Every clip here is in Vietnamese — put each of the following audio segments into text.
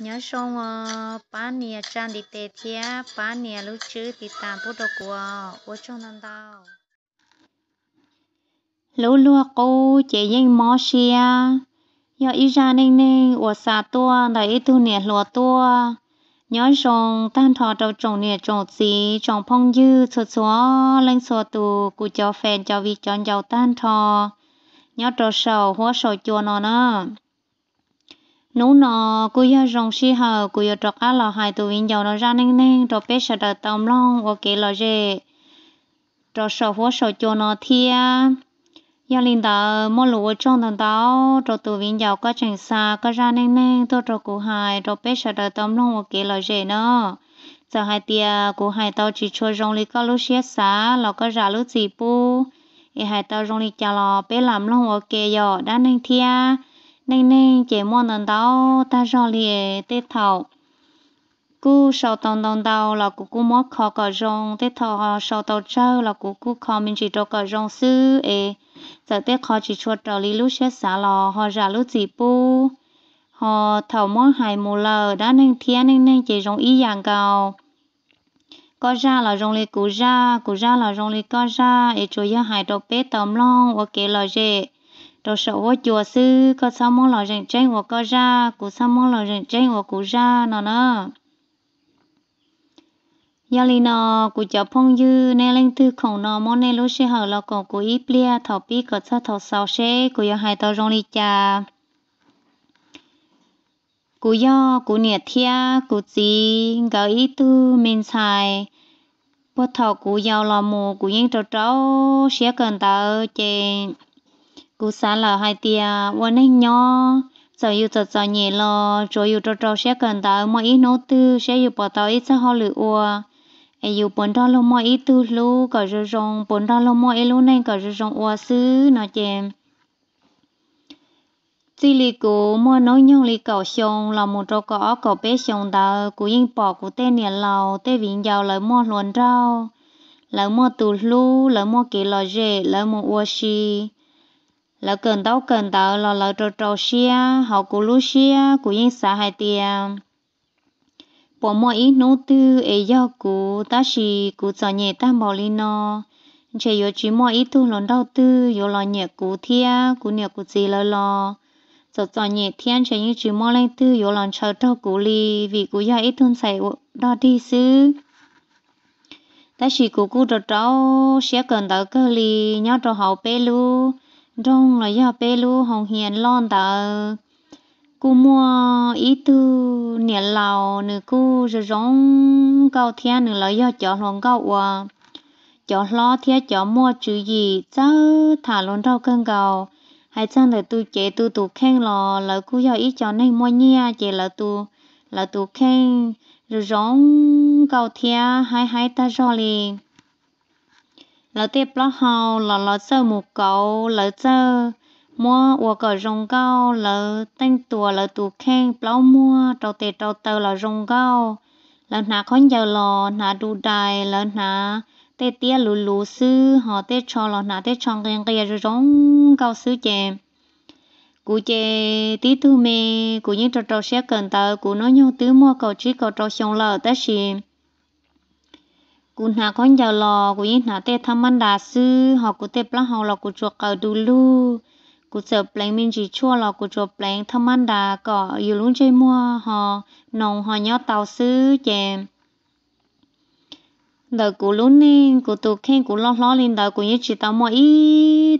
nhớ xong ba nè trang đi tè thia ba nè lúc chứ thì tạm bút đồ của ô trong năm tao lũ lúa cô chế yên mò xia giờ ý ra nên nên ô xà tua đại ý tu nè lúa tua nhớ xong tan thọ đầu trồng nè trồng gì trồng phong dư số số lên số tù cụ cho phèn cho vị cho giàu tan thọ nhớ trầu sầu hoa sầu chua nó nữa nú nó cô giờ rong xí hờ cô giờ trọc á lò hai tụi mình giàu nó ra nên nên trọc bé sợ đợt tông long và kể lò rề trọc sợ phố sợ cho nó thia giờ linh tờ mua lúa trong thằng tao trọc tụi mình giàu có chẳng xa có ra nên nên tôi trọc cô hai trọc bé sợ đợt tông long và kể lò rề nó giờ hai tia cô hai tao chỉ chua rong lì có lúc xé xá lò có ra lúc gì bu hai tao rong lì chả lò bé làm long và kể giờ đã nên thia nên nên chỉ muốn nền đầu ta cho lìa tết thầu cú sau tông tông đầu là cú cú mất khó cả rong tết thầu à, sau tàu trâu là cú cú khó mình chỉ cho cả rong sư ê giờ tết khó chỉ cho trò lý lúc xét xả lò họ ra lúc gì bu họ thầu món hai mù lờ đã nên thiên nên nên chỉ rong ý dạng cầu có ra là rong lê cú ra cú ra là rong lê có ra ê chú ya hài đồ bế tầm long ok là dễ trò sổ vô chùa sư có sao mong lò rèn chén của có ra cụ sao mong lò rèn chén của cụ ra nó nó giờ lì nó cụ chợ phong dư nên lên tư khổng nó món nên lúc xe hở là còn cụ ít plia thọ pi có sao thọ sao xe cụ giờ hai tàu rong lì cha cụ do cụ nhiệt thia cụ gì gạo ít tư mình xài bớt thọ cụ giàu là mù cụ yên trâu trâu xé cần tàu trên cú xã là hai tia quan anh nhỏ giờ yêu giờ giờ nhẹ lo rồi yêu trâu trâu sẽ cần ta mọi ít nấu tư sẽ yêu bỏ tao ít sẽ ho lửa ua ai yêu bốn đó lo mọi ít tư lu cả rồi rong bốn đó lo mọi ít lu này cả rồi rong ua xứ nói chèm chỉ lì cú mua nói nhau lì cầu xong là một trâu cỏ cầu bé xong ta cú yên bỏ cú tê nè lầu tê viện giàu lại mua luồn rau lại mua tù lu lại mua kỳ lò rễ lại mua ua xì lỡ cần tàu cần tàu lỡ lỡ trâu trâu xia họ cú lú xia cú yên xã hai tia bỏ mọi ý nô tư ấy do cú ta xì cú cho nhẹ ta bỏ li nó chỉ yếu chỉ mọi ý tu lón đau tư yếu lo nhẹ cú thia cú nhẹ cú gì lỡ lo cho cho nhẹ thiên chỉ như chỉ mọi lên tư yếu lón chờ trâu cú li vì cú do ít thun xảy đo đi xứ ta xì cú cú trâu trâu xia cần tàu cơ li nhau trâu hậu bê lu rong là do bé lu hồng hiền lon tờ cô mua ít tư nhà lầu nữ cô rồi rong cao thiên nữ là do chó lòng cao ua chó lo thiên chó mua chữ gì cháu thả lon rau cân cầu hay chăng để tu chế tu tu khen lò là cô do ít chó nên mua nhia chế là tu là tu khen rồi rong cao thiên hai hai ta rồi liền lỡ tiếp lỡ hầu lỡ lỡ sơ mù cầu lỡ sơ mua ua cờ rong cao lỡ tăng tùa lỡ tù khen lỡ mua trâu tề trâu tờ lỡ rong cao lỡ nà khó giờ lò nà đu đài lỡ nà tê tía lù lù sư họ tê cho lỡ nà tê cho ngang kia rồi rong cao sư chè, cụ chè tí tu mê cụ như trâu trâu sẽ cần tờ cụ nói nhau tứ mua cầu trí cầu trâu xong lỡ tất xìm กูนาก้อนยาวรอกูยิ่งหาเตะทำมันดาซื้อหอกูเตะปลาหอรอกูจวกเกาดูลูกูเจอแปลงมินจีชั่วรอกูจวกแปลงทำมันดาก็อยู่ลุ้นใจมัวหอนองหอย่อเตาซื้อแจมเดกูลุ้นนี่กูตัวแข่งกูล้อล้อลินเดกูยิ่งจีตามัวอี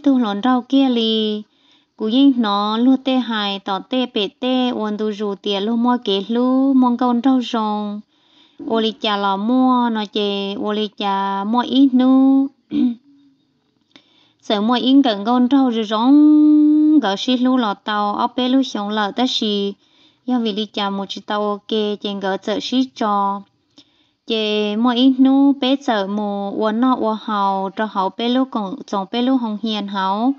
ตัวหลอนเราเกี้ยลีกูยิ่งนอลู่เตะหายต่อเตะเป็ดเตะวันดูจูเตียลู่มัวเกลูมองกันเราจง ô li cha lò mua nó chè ô li cha mua ít nu sợ mua ít gần con trâu rồi rong gỡ xí lú lò tàu ở bé lú xong lò ta xì do vì li cha một chiếc tàu ok chèn gỡ sợ xí cho chè mua ít nu bé sợ mù uốn nọ uốn hào cho hậu bé lú còn chồng bé lú hồng hiền hậu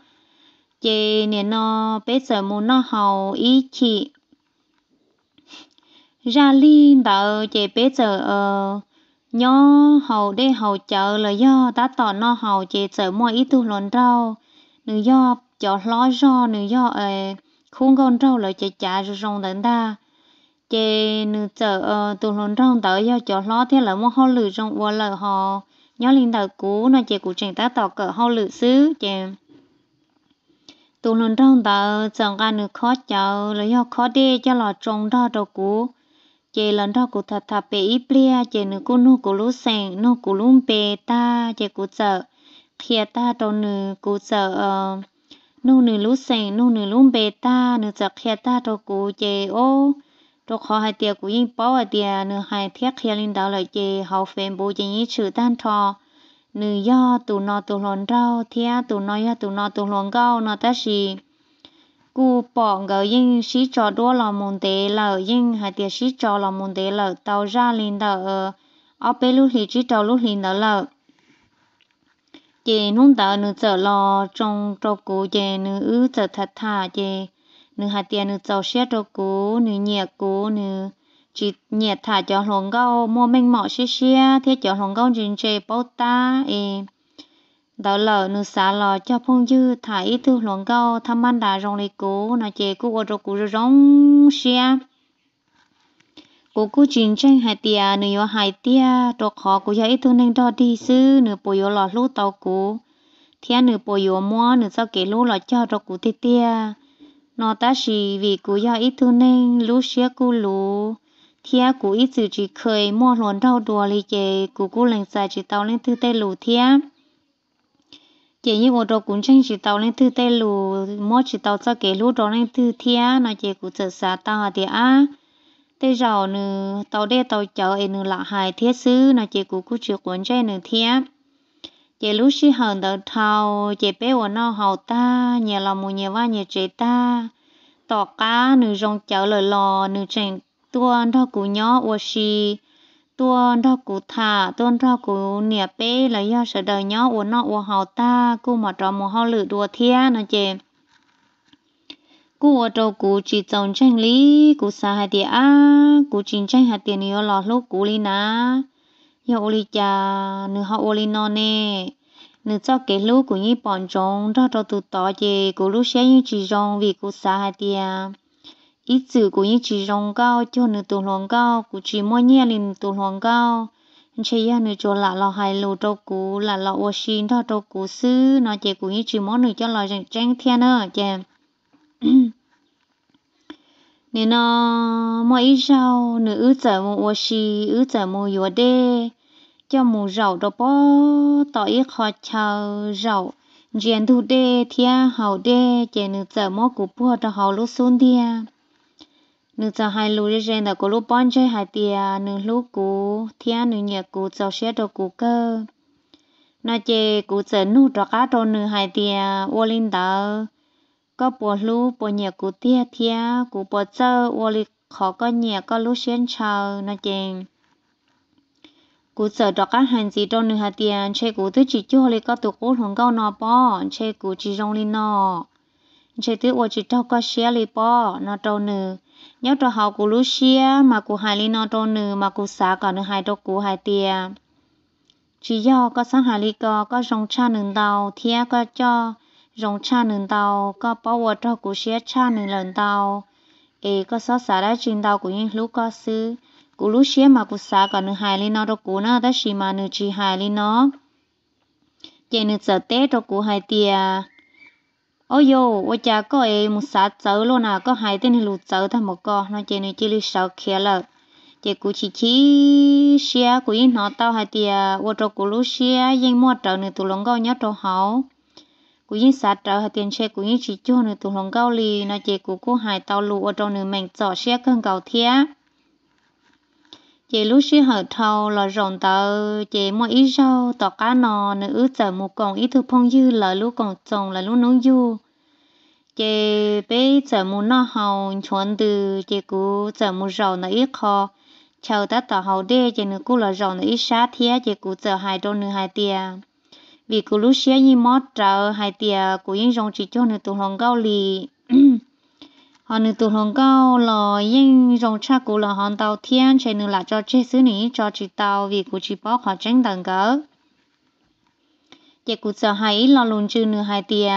chè nè nọ bé sợ mù nọ hậu ít chị ra liên tạo chế bé giờ ờ nhó hầu đê hầu chợ là do ta tỏ nó hầu chế giờ mua ít tu lòn rau nữ do chợ ló do nữ do ờ khuôn con rau là chế chả rồi rong đến ta, chế nữ giờ ờ tu lòn rau tới do chợ ló thế là mua hao lử rong qua là họ nhó liên tạo cũ nó chế cũ trình ta tỏ cỡ hao lử xứ chế tu lòn rau tới chẳng ra nữ khó chợ là do khó đê cho lò trồng ra đầu cũ chị lần đó cụ thật thật bé ít bia chị nữ cô nô cô lú sèn nô cô lú bé ta chị cụ sợ khi ta đầu nữ cụ sợ nô nữ lú sèn nô nữ lú bé ta nữ sợ khi ta đầu cụ chị ô đầu khó hai tiệc cụ yên bảo hai tiệc nữ hai thiết khi linh đạo lại chị hậu phèn bố chị nhí chữ tan thọ nữ do tụ nọ tụ lòn rau thea tụ nọ ya tụ nọ tụ lòn gạo nọ ta gì cụ bỏ ngờ yên sĩ trò đua là môn tế là yên hai tiệt sĩ trò là môn tế là tàu ra lên tàu ở ở bên lúc thì chỉ tàu lúc lên tàu là chị nung tàu nữ trở lo trong trò cú chị nữ trở thật thà chị nữ hai tiệt nữ tàu xe trò cú nữ nhẹ cú nữ chỉ nhẹ thả cho lòng gâu mua mình mỏ xe xe thế cho lòng gâu chính chế bao ta em đó là nữ xã là cho phong dư thả tư luận cao tham ban đà rong lấy cố nó chế cố ở trong cố rong xia cố cố chiến tranh hai tia nữ yo hai tia đồ khó cố cho ý tư nên đo đi sư nữ bồi yo lọ lú tàu cố thiên nữ bồi yo mua nữ sao kể lú lọ cho đồ cố tia tia nó ta chỉ vì cố cho ý tư nên lú xia cố lú thia cố ý sự chỉ khơi mua luận đau đùa lì chế cố cố lành xài chỉ tàu lên tư tê lù thia chị như ngồi trong cũng chân chỉ tàu lên thứ tây lù mỗi chỉ tàu cho kể lú trong lên thứ thia nó chị cũng chở xa tàu thì á tê rào nư tàu đê tàu chở ấy nư lạ hài thiết sư nó chị cũng cũng chịu cuốn chơi nư thia chị lú xí hờn tàu thao chị bé của nó hầu ta nhà lòng mù nhà va nhà chị ta tỏ cá nư rong chở lời lò nư chèn tuôn đó cũng nhỏ ô xì tua đó cụ thả tuôn đó cụ nè bé là do sợ đời nhó uống nó uống hậu ta cô mà trò mồ hao lử đùa thia nó chè cô ở trâu cụ chỉ trồng tranh lý cụ xa hai tiền á cụ chính tranh hai tiền nhiều lọ lúc cụ lý ná yo ô lý cha nữ họ ô lý nó nè nửa cho cái lúc cụ như bọn trống đó trâu tụ tỏ chè cụ lúc xe như chỉ rong vì cụ xa hai tiền ít chữ của những chữ rong cao cho nữ tù hoàng cao của chỉ mỗi nhẹ lên tù hoàng cao chị ya nữ cho là lo hai lô trâu cú là lo washing đó trâu cú sư nói chị của những chữ món nữ cho lo rằng trang thiên nữa chị nên nó mỗi ít rau nữ ứ chở một washi ứ chở một yua đê cho một rậu đó bó tỏ ít khó chờ rậu, chuyện thu đê thia hậu đê chị nữ chở một cú bùa đó hậu lô xuống thia nữ cho hai lũ rơi rơi là cô lũ bón chơi hai tia nữ lũ cú thiên nữ nhẹ cú cho xe đồ cú cơ nó chê cú chở nu cho cá đồ nửa hai tia ô linh tờ có bò lũ bò nhà cú tia tia cú bò chơ ô linh khó có nhà, có lũ xuyên chờ nó chê cú sợ đó các hành gì trong nửa hạt tiền chơi cú tôi chỉ cho lấy có tổ cốt hồng cao nó bỏ chơi cú chỉ rong lên nọ, che tôi ô chỉ cho có xe lấy bỏ nó trâu nửa nhớ cho họ của lú xia mà cụ hài linh nó trâu nữ mà cụ xá cả nữ hài trâu cụ hài tia chỉ do có sáng hài lý có có rong cha nương tàu Thía, có cho rong cha nương tàu có bảo vợ cho cụ xia cha nương lần tàu ê có sáu xá đã trình tàu của những lú có sư cụ lú xia mà cụ xá cả nữ hài linh nó trâu cụ nó đã xì mà nữ chỉ hài linh nó chạy nữ sợ tết trâu cụ hài tia ôi yo ôi cha có e muốn sát chở luôn à có hai tên lụt chở thằng một con nó chơi này chơi lịch sợ kia là chị cú chỉ chỉ xe cú yên họ tao hai tia ô tô cú lũ xe yên mua trở nữa tụ lồng gao nhớ trâu hậu Cú yên sát trở hai tiền xe cú yên chỉ cho nữa tụ lồng gao lì nó chị cú cú hai tao lũ ô tô nữa mình chọn xe cơn cầu thiá chị lúc xí hở thâu là rộng tờ chị mua ít rau tỏ cá nò nữ ứ chở một con ít thứ phong dư là lúc còn trồng là lúc nấu du chị bé chở một nó hầu chuẩn từ chị cũ chở một rau nó ít kho chào ta tỏ hầu đê chị nữ cú là rau nó ít sát thế chị cũ chở hai đô nữ hai tia vì cú lúc xí như mót trở hai tia cú yên rong chỉ cho nữ tụ lòng gao lì họ nữ tụ hồng cao lò yên rong cha cụ là hòn tàu thiên chạy nữ là cho chế xứ ní cho chị tàu vì cụ chị bó họ tránh tầng cỡ chị cụ sợ hãy lo lùn chư nữ hai tia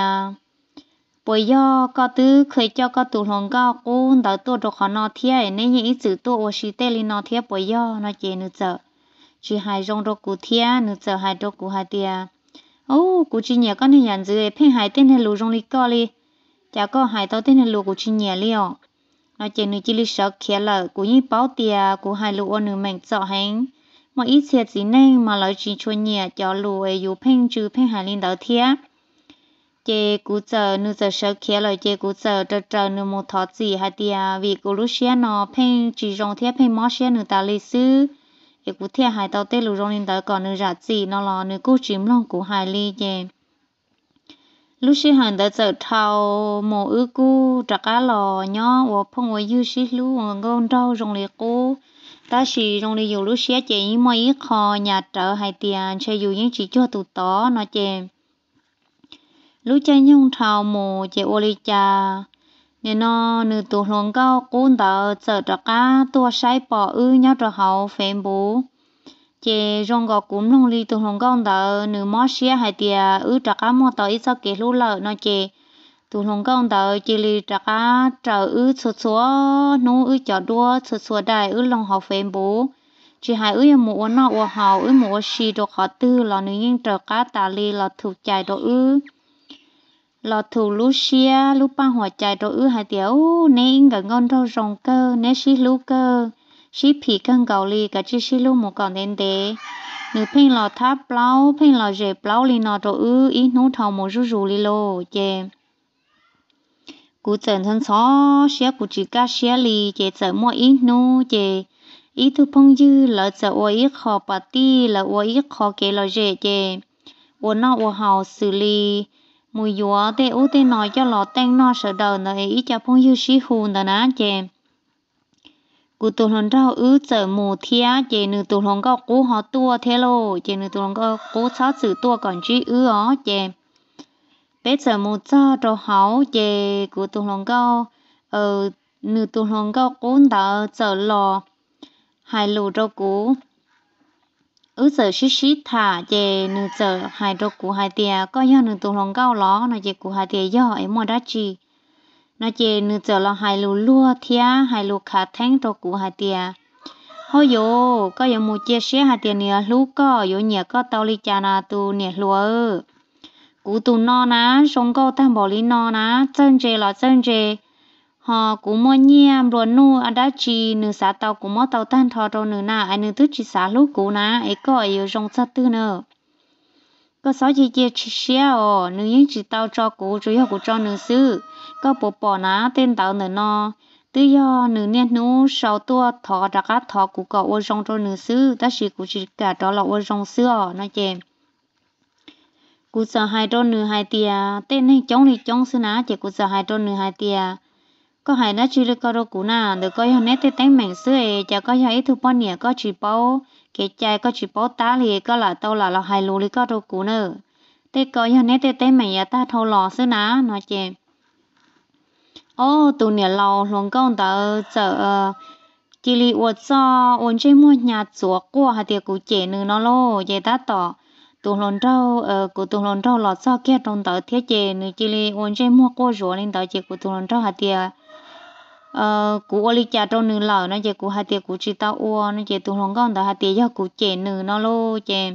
bởi do có tứ khởi cho có tụ hồng cao cũng đã tua được họ nó thiên nên những chữ tua ô xí tê li nó thiên bởi do nó chế nữ sợ chỉ hai rong đồ cụ thiên nữ sợ hai đồ cụ hai tia ô cụ chị nhớ có nên nhận dưới phim hai tên hay lù rong li co li chả có hai tao tên là lúa của chị nhẹ liền nó chỉ nữ chỉ lý sợ kia là của những bảo tia của hai lúa nửa mình sợ hành mà ít thiệt gì nên mà lại chỉ cho nhẹ cho lúa ấy dù phênh chứ phênh hai linh đầu thiệt chế cú chờ nửa giờ sợ kia là chế cú chờ chờ chờ nửa một thọ gì hai tia vì cú lúc xe nó phênh chỉ rong thiệt phênh mót xe nửa ta lý sư thì cú thiệt hai tao tên lúa rong linh đầu còn nửa giả gì nó là nữ cú chìm lòng của hai lý chế lúc xí hàng đã giờ thao mồ ứ cú trả cá lò nhó và phong và dư xí lú và con rau rong lì cú ta xì rong lì dù lúc xưa chỉ mày ít kho nhà trợ hai tiền xe dù những chỉ cho tụ tỏ nó chèm lúc chơi nhung thao mồ chị ô lì cha nên nó nữ tụ luồng cao cún tờ giờ trả cá tua sai bỏ ư nhau trở hậu phèn bố chế rong gò cúm rong li từ hồng gong tờ nữ mó xia hai tia à, ứ trạc á mò tờ ít sao kể lũ lợ nó chế từ hồng gong tờ chế li trạc á trở ứ số số nô ứ chọ đua số số đại ứ lòng học phèn bố chỉ hai ứ mù ôn nọ ua họ ứ mù xì đồ khó tư lò nữ nhân trở cá tà li lò thủ chạy đồ ứ lò thủ lú xia lú ba hỏa chạy đồ ứ hai tia ú nên gần ngon rau rong cơ nên xí lú cơ sĩ phí cần gạo lì cái chỉ xí lu một còn đến thế nữ pin lò tháp plau pin lò rể plau lì nọ đồ ư ý nô thầu một rú rú lì lô chè cú trần thân xó xé cú chỉ cá xé lì chè chở mua ý nô chè ý thu phong dư lỡ chở ô ý khó bà ti lỡ ô ý khó kê lò rể chè ô nọ ô hào xử lì, mùi dúa tê ô tê nói cho lò tên nọ sợ đờ nợ ý cho phong dư xí hù nợ ná chè กูตัวหลงเราอื้อเจอหมูเทียเจนึตัวหลงก็กูหอตัวเทโลเจนึตัวหลงก็กูเช้าสื่อตัวก่อนจีอื้ออ๋อเจเป๊ะเจอหมูเจ้าตัวหาเจกูตัวหลงก็เออนึตัวหลงก็กูเดาเจอหลอหายหลูเรากูอื้อเจอชิชิถาเจนึเจอหายเรากูหายเตียก็ย่อนึตัวหลงก็ล้อนะเจกูหายเตียย่อไอ้หมดดัจี nó chê nữ giờ lo hai lù lúa thía hai lù khá thánh đồ cụ hai tia hô yo có giờ mua chia sẻ hai tia nè lú có yo nhẹ có tao li cha na tu nè lúa ơ cụ tu no ná sống câu tam bỏ li no ná chân chê là chân chê họ cú mua nhiam rồi nu anh đã chỉ nữ xã tàu cú mua tàu tan thò rồi nữ na anh nữ tứ chỉ xã lú cú ná ấy có ở trong sát tư nữa có sáu chị chia chỉ xe à, ồ nữ những chỉ tao cho cụ chủ yếu của cho nữ sư có bộ bỏ ná tên tao nữ nó tự do nữ niên nữ sau tua thọ đã cá thọ cụ cậu ô rong cho nữ sư ta chỉ cụ chỉ cả đó là ô rong sư ồ à, nó chèm cụ sợ hai đôi nữ hai tia tên này chống thì chống sư ná chỉ cụ sợ hai đôi nữ hai tia có hai nó chỉ là có đôi cụ nà được coi hôm nay tên tánh mảnh sư ấy chả có hai ít thu bao nhiêu có chỉ bao cái chạy có chỉ bó tá thì có là tao là là hai lú thì có đâu cú nữa thế có nhà nét thế thế mày à, ta thâu lò xứ ná nói chè ô tụ nhà lò luôn công tớ chợ ờ, chỉ li uất cho uốn chơi mua nhà chùa qua hạt tiệc cú chè nữa nó lô vậy ta tỏ tụ lon trâu ờ cú tụ lon trâu lọt cho kia trong tớ thiết chế nữa chỉ li uốn chơi mua qua rùa nên tớ chỉ cú tụ lon trâu hạt tiệc Ờ, cú oli cha trâu nửa lẩu nó giờ cú hai tiệt cú chỉ tao uo, nó giờ tụi hồng con tao hai tiệt cho cú chè nửa nó lô chè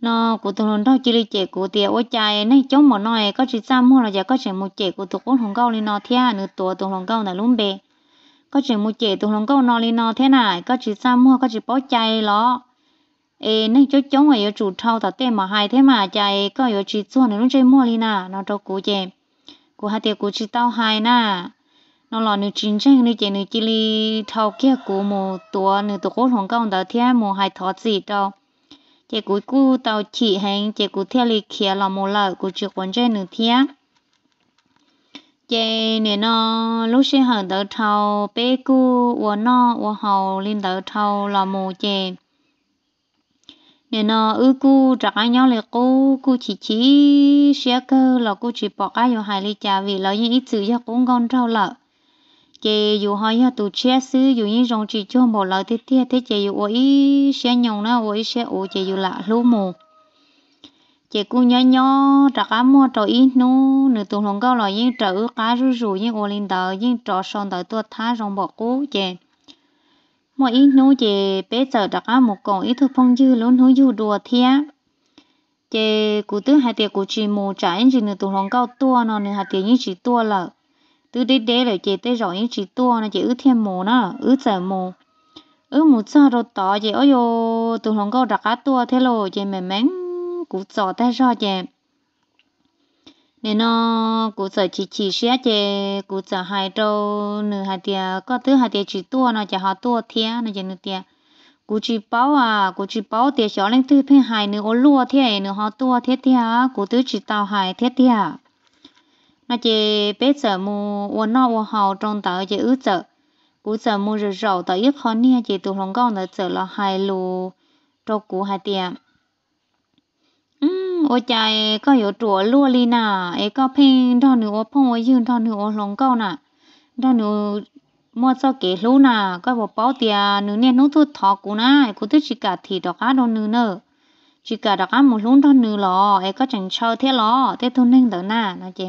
nó cú tụi hồng đâu chỉ li chè cú tiệt ua chai nãy chống một nồi có chỉ sao mua là giờ có chỉ một chè cú tụi con hồng con lên nó thea nửa tuổi tụi hồng con là lún bề có chỉ một chè tụi hồng con nó lên nó thế này có chỉ sao mua có chỉ bó chai ló ê nó chỗ chống ở chủ trâu tao tên mà hai thế mà chai có ở chỉ xuân nó chơi mua li nà nó trâu cú chè cú hai tiệt cú chỉ tao hai nà nó là nữ chính chân nữ chị nữ chị li thâu kia của một tổ nữ tổ quốc hồng công đó theo một hai thọ gì đâu chị cuối cu tàu chỉ hành chị cụ theo li kia là một lợi của trực quan chân nữ theo chị nữ nó lúc sinh hàng đầu thâu bê cu của nó của hậu lên đầu thâu là một chị nè nó ư cu trái nhau là cô cô chỉ chỉ xe cơ là cô chỉ bỏ cái vào hai li trà vì là những ít chữ cho cũng con trâu lợ chị dù hay ha tụ chia sư dù những dòng chị cho một lời thế thế thế chị dù ôi xe nhồng na ôi xe ôi chị dù lạ lú mù chị cũng nhớ nhớ trả cá mua trò ít nu nửa tuần hồng câu lời nhưng trở cá rú rú nhưng ôi lên tờ nhưng trò son tờ tua thá dòng bỏ cú chị mua ít nu chị bé giờ trả cá một con ít thức phong dư luôn hú dư đùa thia chị cụ tứ hai tiệc cụ chị mù trả anh chị nửa tuần hồng câu tua nó nửa hai tiệc nhưng chị tua lợ từ đi đế là chị tới rồi chị tua là chị ứ thiên mù nó ứ sợ mù ứ mù cho rồi tỏ chị ôi yo từ không có đặt cá tua thế lô chị mềm mén cú sọ ta ra chị nên nó cú sọ chỉ chỉ xé chị cú sọ hai trâu nửa hai tia có thứ hai tia chỉ tua nó chả họ tua thia nó chị nửa tia cú chỉ bảo à cú chỉ bảo tia xó lên thứ phim hai nửa ô lúa thia nửa họ tua thia thia cú thứ chỉ tàu hai thia thia nó chỉ biết giờ mu uốn nó uốn hào trong tờ chỉ ứ giờ cú giờ mu rồi rầu tờ ít khó nia chỉ tụ lòng con nữa giờ là hai lù trong cú hai tiệm ừm ô chạy có hiểu chùa lúa đi nà ấy có pin đo nửa ô phong ô dương đo nửa ô lòng con nà đo nửa mua cho kể luôn nà có bộ bao tiền nửa nè nút thu thọ cú nà cú tức chỉ cả thì đó cá đo nửa nữa chỉ cả đó cá một lú đo nửa lò ấy có chẳng chơi thế lò thế thôi nên đó nà nó chị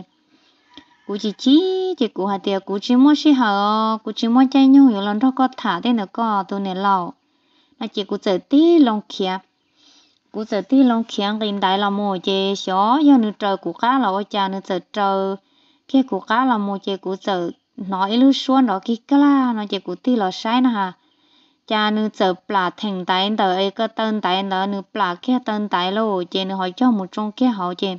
cú chỉ chỉ chỉ cú hạt tiệt cú chỉ mua xí hở cú chỉ mua chay nhung rồi lần đó có thả thế nữa có tôi nè lẩu là chỉ cú chở tí lòng kia cú chở tí lòng kia gần đại là mua chơi xó do nửa trời cú cá là cha nửa chở trời cái cú cá là mua chơi cú chở nói lưu xuống đó kia cái la nó chỉ cú tí là sai nè ha cha nửa chở bả thành tay đợi cái tân tay đợi nửa bả cái tân tay luôn chơi nửa hỏi cho một trong cái họ chơi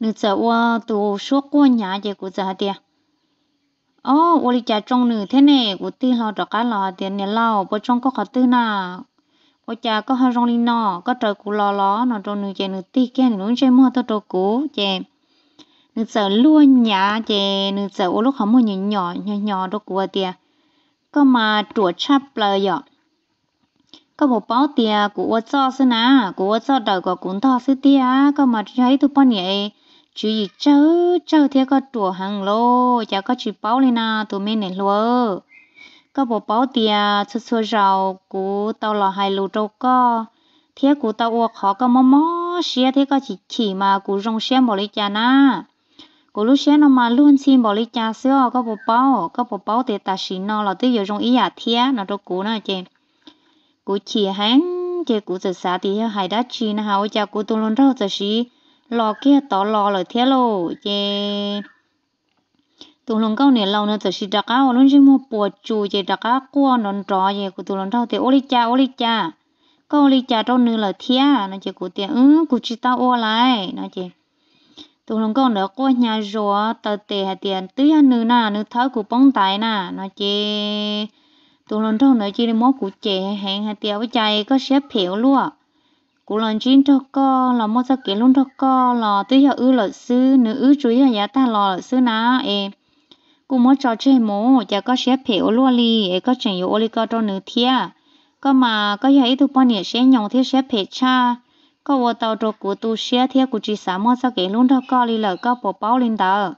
你在我读说过年节古咋的？哦，我哩家中女天呢，我对好着干了点年老，不中国好对呐。我家 có hai rong linh nọ có trời cũ lò lò nó trong nửa chè nửa ti kia nửa chè mua tao đồ cũ chè nửa sợ luôn nhà chè nửa ô lúc không mua nhỏ nhỏ nhỏ nhỏ đồ cũ tiề có mà chuột chắp lời dọ có một bó tiề của ô cho xí nà của ô cho đời của cũng to xí tiề có mà thấy tụi bọn nhảy chú ý cháu cháu thì có trụ hàng lô cháu có chú báo lên na tụi mình này luôn có bộ báo tiền xuất xua rào cú tao là hai lô trâu có, thế cú tao uo khó có mò mò, xe thế có chỉ chỉ mà cú rong xe bỏ lấy cha na cú lúc xe nó mà luôn xin bỏ lấy cha xưa có bộ báo có bộ báo thì ta xin nó là tới giờ rong ý à thế nó trâu cú nó chơi, cú chỉ hàng, chê cú giờ xã thì hai đã chi na hao cha cú tu luôn đâu giờ xí lò kia tỏ lò lời thế lô chê tụ lòng câu nè lâu nữa tự xịt đặc áo luôn chứ mua bùa chù chê đặc áo cua nón trò chê của tụ lòng thâu thì ô li cha ô li cha câu li cha đâu nữa lời thế nó chê của tiền ừ cụ chị tao ô lại nó chê tụ lòng câu nữa qua nhà rùa tờ tề hà tiền tứ nhà nữ nà nữ thớ của bóng tài nà nó chê tụ lòng thâu nữa chỉ là mốt của chê hẹn hà tiền với chay có xếp phiếu luôn cú lần chín cho co là mua ra kỷ luôn cho co là tới giờ ư là sư nữ ư chú ý giá ta lò sư ná em cú mua trò chơi mũ giờ có xé phiểu luôn li em có chuyện yếu li có cho nữ thia có mà có giờ ít tụ bọn nhỉ xé nhộng thiết xé phiệt cha có vô tàu trò cú tu xé thiết cú chỉ xả mua ra kỷ luôn cho co li là có bộ bao lên tờ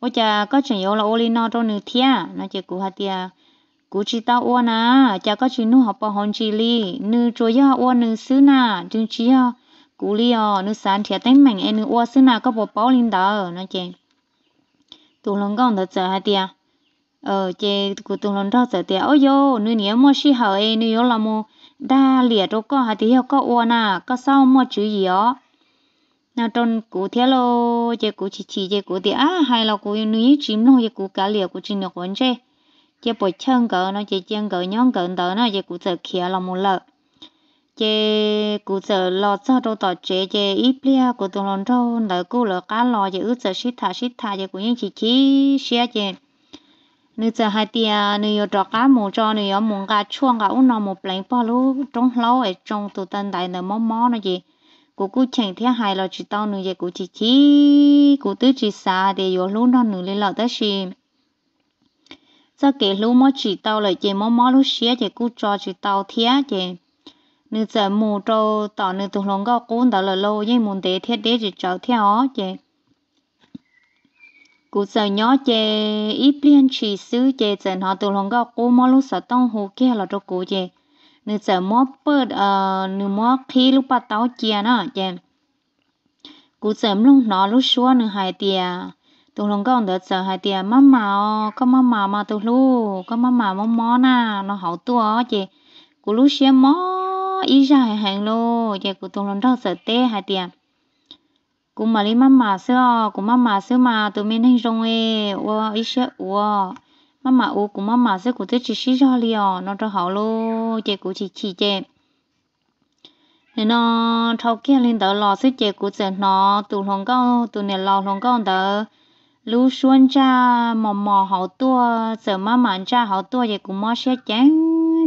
ô chả có chuyện yếu là ô li no cho nữ thia nó chỉ cú hạt tia cú chỉ tao ô nà cha có chỉ nu học bảo hòn chỉ li nu cho ya ô nu xứ nà đừng cú li à nu sáng thiệt tánh mảnh em nu ô xứ có bảo bảo linh đó nó chè tụi lòng con thật sợ hả tia ờ chè cú tụi lòng đó sợ ôi yo nu nhớ mua xí hậu em nu yo là mua đa lìa đâu có hả tia có ô nà có sao mua chữ gì nào tròn cú thế lo cú chỉ chỉ chè cú tia à hay là cú nu chìm lo chè cú cá lìa cú chỉ nó quấn chè chế bộ chân cỡ nó chế chân cỡ nhóm cỡ đó nó chế cụ giờ kia là một lợ chế cụ giờ lo sao đâu tỏ chế chế ít lia của tôi lòng đâu đỡ cụ lợ cá lo chế ước giờ xít thả xít thả chế của những chỉ chị xe chế nữ giờ hai tia nữ yêu trọ cá mù cho nữ yêu muốn cá chuông cá uống nó một bánh bao lú trong lâu ở trong tụi tân đại nở mó mó nó gì cụ cụ chèn thế hai lo chỉ tao nữ chế cụ chỉ chỉ cụ tứ chỉ xa để yêu lú nó nữ lên lợ tới xìm cho kể lũ mà chỉ tao lại chỉ mà mà lũ xía chỉ cú cho chỉ tao thiá chỉ nữ giờ mù trâu tao nữ tụi lòng gạo cuốn tao là lâu nhưng muốn để thiết để chỉ cháu theo chỉ cú giờ nhỏ chỉ ít liên chỉ xứ chỉ giờ họ tụi lòng gạo cú mà lũ sợ tông hồ kia là trâu cú chỉ nữ giờ mà bớt ờ nữ mà khi lúc bắt tao chia nó chỉ cú giờ lúc nó lũ xua nữ hai tiền tôi luôn có được sợ hai tiền má màu có má màu mà tôi lu có má màu mông mó na nó hậu tua chị cụ lu xe mó ý ra hàng hàng lô chị cụ tôi luôn đâu sợ té hai tiền cụ mà lấy má màu xưa cụ má màu xưa mà tôi mình hình dung ấy wow ý xe wow má màu u cụ má màu xưa cụ tôi chỉ xí ra liền nó cho hậu lô chị cụ chỉ chỉ chị nên nó thâu kia lên đỡ lò xí chị cụ sẽ nó tôi luôn cao tôi nè lò luôn cao tới lúc xuân cha mò mò họ tua giờ má mà cha họ tua vậy cũng mò xe chén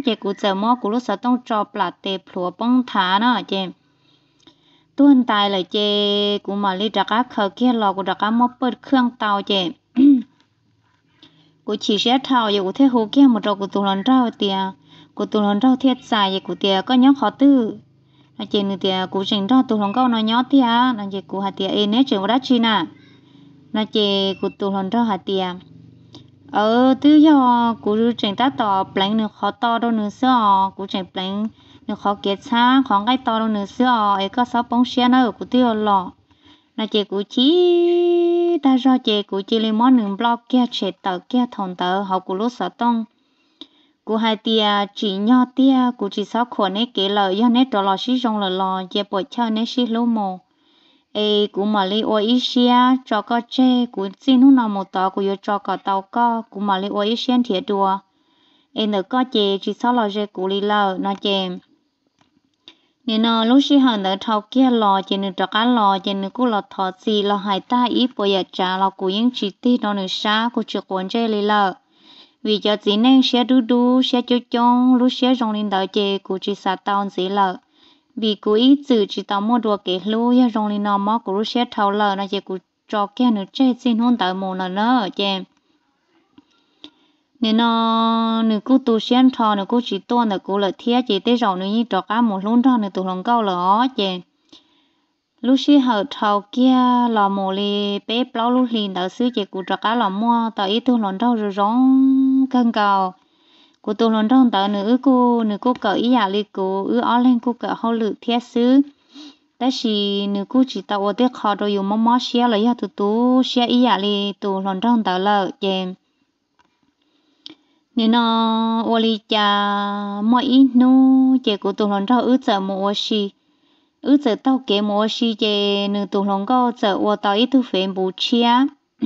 vậy cũng giờ mò cũng lúc sợ tông trò là tệ phùa bông thả nó chị tuân tài là chị cũng mà đi đặt cá khờ kia lò cũng đặt cá mò bớt khương tàu chị cũng chỉ sẽ thao vậy cũng thế hồ kia một trò cũng tụi lần rau tiề cũng tụi lần rau thiệt xài vậy cũng tiề có nhóc khó tư là chị nữa tiề cũng chỉnh rau tụi lần câu nó nhó tiề là chị cũng hạt tiề ê nét trường đã chi nè nó chè cụ tụ hòn cho hạt tiề ở ờ, thứ cho cụ rú chèn ta tỏ plan nữa khó to đâu nữa xưa cụ chèn plan nữa khó kiệt xa khó ngay to đâu nữa xưa ờ. ấy có sáu bóng xe nó ở cụ tiêu lọ nó chè cụ chỉ ta cho chè cụ chỉ lấy món nướng block kia chè tờ kia thòng tờ họ cụ lúc sợ tông cụ hai tia chỉ nho tia cụ chỉ sáu khuẩn ấy kể lời do nét trò lò xí rong lò lò chè bội cho nét xí lô mồ ấy cũng mà lấy ôi ý xe cho có chê cũng xin lúc nào một tàu cũng cho có tàu có cũng mà lấy ôi ý xe thiệt đùa ấy nó có chê chỉ sau là chê cũng lấy lờ nó chê nên nó lúc xí hàng nữa thâu kia lò chê nữa cho cá lò chê nữa cũng lò thọ xì lò hải ta ít bây giờ trả lò cũng yên chỉ tí nó nữa xa cũng chưa cuốn chê lấy lờ vì giờ chỉ nên xe đu đu xe cho chong lúc xe rong lên đợi chê cũng chỉ xa tàu gì lợ vì cú ý dự chỉ tao mua đồ kể lưu ya rong li nó mó cú xe thầu lờ nó chỉ cú cho kia nữa chơi xin hôn tại mồ nó nó chè nên nó nữ cú tu xem thò nữ cú chỉ tuôn nữ cú là thiết chỉ tới rộng nữ như trò cá một luôn thò nữ tụ lòng câu là ó chè lúc xí hở thầu kia là mồ li bé bao lúc liền tao xứ chỉ cú cho cá là mua tao ít tu lòng đâu rồi rong cân cầu cô tôi lon trong tờ nữ cô nữ cô cỡ ý à lì cô ư ó lên cô cỡ hậu lự thiết sư ta là nữ cô chỉ tao ở tiết khó rồi dùng mắm mắm xe lấy hạt tu tu xe ý à lì tu lon trong tờ lợ chèm nên nó ô lì cha mọi ít nu chè cô tôi lon trong ư sợ mua xí, ư sợ tao kế mua xí chè nữ tôi lon có sợ ô tao ít tu phèn bù chia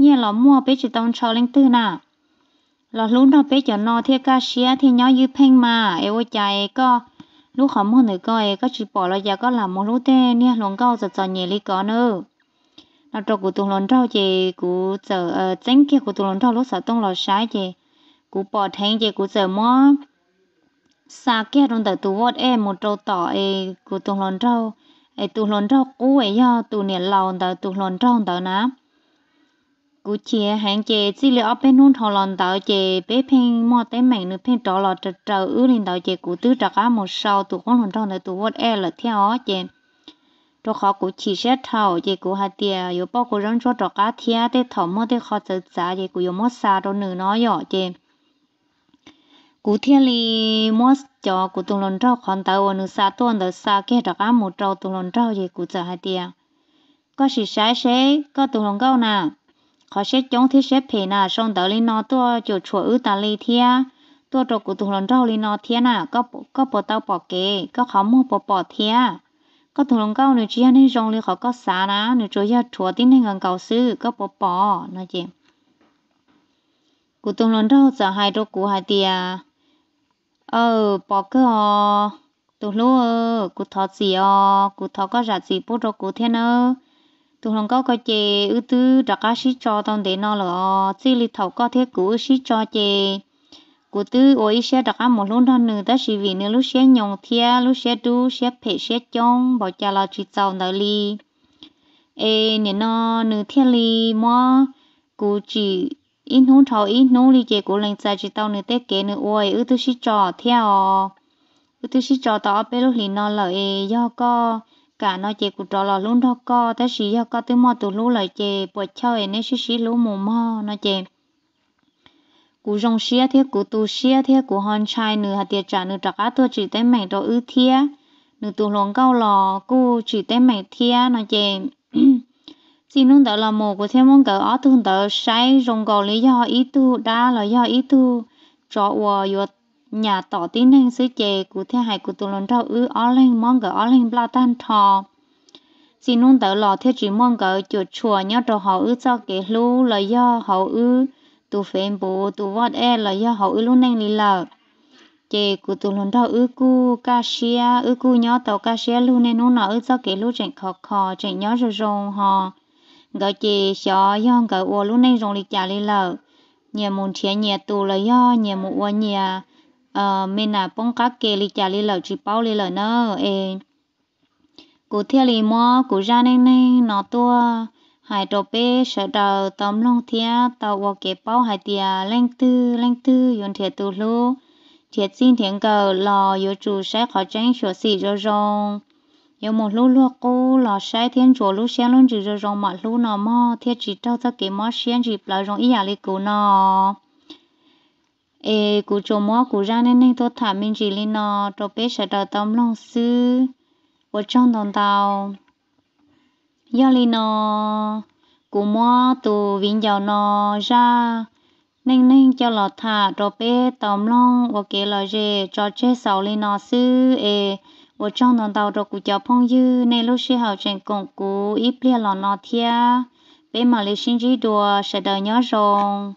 nhiên lọ mua bé chỉ tông cho lên tư nà lọ lúc đó bé cho nó thiệt ca xía thì nhỏ như phanh mà em ơi chạy co lúc họ mua nữa coi có chỉ bỏ lo giá có làm một lúc tê nha lòng cao giật giật nhẹ lý có nữa là trò của tụi lon trâu chị của giờ tránh kia của tụi lon trâu lúc sợ tông lò sái chị của bỏ thang chị của giờ mua xa kia trong tờ tụ vót em một trâu tỏ e của tụi lon trâu e tụi lon trâu cũ ấy do tụi nè lòn tờ tụi lon trâu tờ ná cú chị hạn chế chỉ liệu ở bên nút hồ lòn tạo chế bé phim mua tới mảnh nữa phim trọ lò trật trờ ứ lên tạo chế cú tứ trạc á một sau tụ con hồn trong này tụ vót e là theo ó chế cho khó cú chỉ xét thảo chế cú hạt tiề yếu bao cú rong cho trạc á thia tới thầu mua tới khó tự giá chế cú yếu mất xa đâu nửa nó nhỏ chế cú thiên li mua cho cú tụ lòn trâu còn tàu nửa xa tuần tàu xa kia trạc á một trâu tụ lòn trâu chế cú giờ hạt tiề có sự sai sẽ có tụ lòn câu nào khó sẽ chống thì sẽ phê nà xong đó lên nó tua chỗ chùa ư ta lê thia tua trò cụ thủ lần rau lên nó thia nà có có bộ tao bỏ kê có khó mua bỏ bỏ thia có thủ lần cao nữa chỉ nên rong lên khó có xá nà nữa chỗ ya chùa tin nên gần cầu sư có bỏ bỏ nói gì cụ thủ lần rau giờ hai trò cụ hai tia ờ bỏ cơ ờ tụi lúa cụ thọ gì ờ cụ thọ có rạt gì bút trò cụ thiên ơ tụi hồng có cái chè ư tư đặt cá xí cho tông để nó là chỉ lì thầu có thế cũ xí cho chè cũ tư ôi xe đặt cá một lúc đó nữa ta xí vì nữa lúc xe nhồng thia lúc xe đu xe phe xe chong bảo cha là chỉ giàu nợ li ê nè nó nữ thia li mua cũ chỉ in hôn thầu in nô li chè cũ lên xa chỉ tao nữa tết kế nữa ôi ư tư xí cho theo ư tư xí cho tao bé lúc lì nó là ê do co cả nó chè cụ trò lò luôn đó co tới xí cho co tới mò tụ lú lại chè bữa cho ấy nên xí xí lú mù mò nó chè cụ rong xía thế cụ tu xía thế cụ hòn chai nửa hạt tiệt trả nửa trạc á tôi chỉ tới mảnh đồ ư thia nửa tụ lồng cao lò cụ chỉ tới mảnh thia nó chè xin nung tớ là một của thêm muốn cỡ ó thương tớ sai rong gò lý do ý tu đa là do ý tu cho ua yuột nhà tỏ tin nên sứ chè của thiên hải của tù lồn trâu ư ó lên mong gỡ ó lên bao tan thò xin nung tớ lò thế chỉ mong gỡ chuột chùa nhớ đồ họ ư cho kể lu là do họ ư tù phèn bù tù vót e là do họ ư lu nên lì lợ chè của tù lồn trâu ư cu ca xia ư cu nhớ tàu ca xia lu nên nung nọ ư cho kể lu chạy khò khò chạy nhớ rồi rồng họ gỡ chè xó do gỡ ua lu nên rồng lì chả lì lợ nhà môn chia nhà tù là do nhà mụ ua nhà Ờ, mình là bông cá kê li chả li lẩu chỉ bao li lẩu nó ê cụ thiệt li mua cụ ra nên nên nó tua hai đồ bê sợ đầu tóm lông thiệt tàu vào kế bao hai tia lên tư lên tư yun thiệt tu lu thiệt xin thiện cờ lò yếu chủ sẽ khó tránh sửa xì cho rong yếu một lúc lúc cô lò sai thiên chùa lúc xem luôn chỉ cho rong mà lúc nó mò thiệt chỉ trao ra kế mò xem chỉ là rong ý à li cụ nó ê cú chỗ mó cú ra nên nên tôi thả mình chỉ lên nó cho bé sẽ đào tóm lòng sư ở trong đồng tàu do lên nó cú mó từ vĩnh giàu nó ra nên nên cho lọ thả cho bé tóm lòng và kể lời gì cho chết sau lên nó sư ê ở trong đồng tàu rồi cú cho phong dư nên lúc sư hậu trên cùng cú ít lia lọ nó thia bé mà lấy sinh chỉ đùa sẽ đợi nhớ rồi